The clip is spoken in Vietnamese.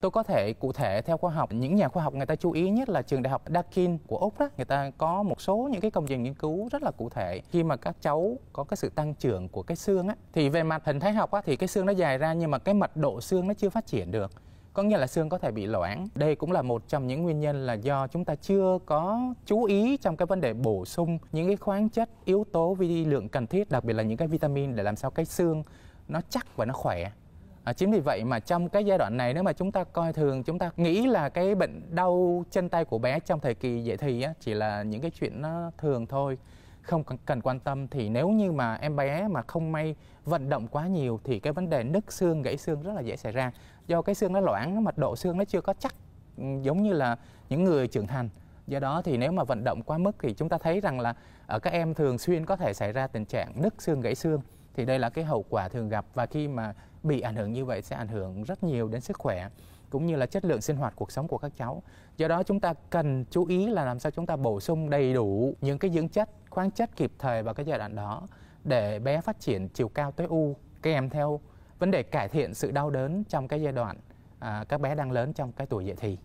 Tôi có thể cụ thể theo khoa học, những nhà khoa học người ta chú ý nhất là trường đại học Dakin của Úc đó, người ta có một số những cái công trình nghiên cứu rất là cụ thể. Khi mà các cháu có cái sự tăng trưởng của cái xương á, thì về mặt hình thái học á, thì cái xương nó dài ra nhưng mà cái mật độ xương nó chưa phát triển được có nghĩa là xương có thể bị loãng. Đây cũng là một trong những nguyên nhân là do chúng ta chưa có chú ý trong cái vấn đề bổ sung những cái khoáng chất, yếu tố vi lượng cần thiết, đặc biệt là những cái vitamin để làm sao cái xương nó chắc và nó khỏe. À, chính vì vậy mà trong cái giai đoạn này nếu mà chúng ta coi thường chúng ta nghĩ là cái bệnh đau chân tay của bé trong thời kỳ dậy thì á, chỉ là những cái chuyện nó thường thôi không cần quan tâm thì nếu như mà em bé mà không may vận động quá nhiều thì cái vấn đề nứt xương gãy xương rất là dễ xảy ra do cái xương nó loãng mật độ xương nó chưa có chắc ừ, giống như là những người trưởng thành do đó thì nếu mà vận động quá mức thì chúng ta thấy rằng là ở ờ, các em thường xuyên có thể xảy ra tình trạng nứt xương gãy xương thì đây là cái hậu quả thường gặp và khi mà bị ảnh hưởng như vậy sẽ ảnh hưởng rất nhiều đến sức khỏe cũng như là chất lượng sinh hoạt cuộc sống của các cháu. Do đó chúng ta cần chú ý là làm sao chúng ta bổ sung đầy đủ những cái dưỡng chất, khoáng chất kịp thời vào cái giai đoạn đó để bé phát triển chiều cao tối ưu kèm theo vấn đề cải thiện sự đau đớn trong cái giai đoạn à, các bé đang lớn trong cái tuổi dậy thì.